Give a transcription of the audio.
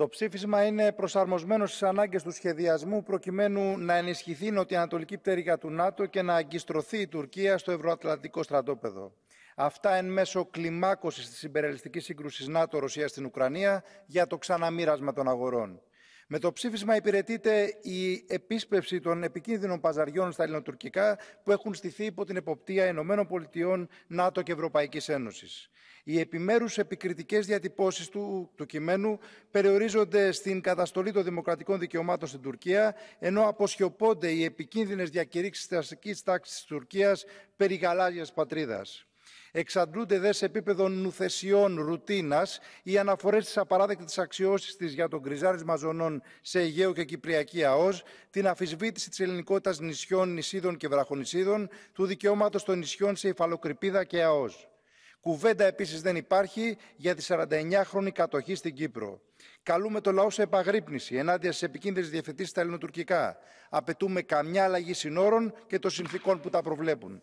Το ψήφισμα είναι προσαρμοσμένο στις ανάγκες του σχεδιασμού προκειμένου να ενισχυθεί η νοτιοανατολική πτέρυγα του ΝΑΤΟ και να αγκιστρωθεί η Τουρκία στο ευρωατλαντικό στρατόπεδο. Αυτά εν μέσω κλιμάκωσης της συμπεριληπτικής σύγκρουσης ΝΑΤΟ-Ρωσία στην Ουκρανία για το ξαναμοίρασμα των αγορών. Με το ψήφισμα υπηρετείται η επίσπευση των επικίνδυνων παζαριών στα ελληνοτουρκικά που έχουν στηθεί υπό την εποπτεία Ηνωμένων Πολιτειών, ΝΑΤΟ και Ευρωπαϊκής Ένωσης. Οι επιμέρους επικριτικές διατυπώσεις του, του κειμένου περιορίζονται στην καταστολή των δημοκρατικών δικαιωμάτων στην Τουρκία, ενώ αποσιωπώνται οι επικίνδυνες διακηρύξεις της αστικής τάξης της Τουρκίας περί γαλάζιας πατρίδας. Εξαντλούνται δε σε επίπεδο νουθεσιών ρουτίνας οι αναφορές τη απαράδεκτη αξιώση της για τον κρυζάρισμα ζωνών σε Αιγαίο και Κυπριακή ΑΟΣ, την αφισβήτηση της ελληνικότητας νησιών, νησίδων και βραχονησίδων, του δικαιώματος των νησιών σε υφαλοκρηπίδα και ΑΟΣ. Κουβέντα επίσης δεν υπάρχει για τη 49χρονη κατοχή στην Κύπρο. Καλούμε το λαό σε επαγρύπνηση ενάντια στις επικίνδυνες διευθετήσεις στα ελληνοτουρκικά. Απαιτούμε καμιά αλλαγή συνόρων και των συνθήκων που τα προβλέπουν.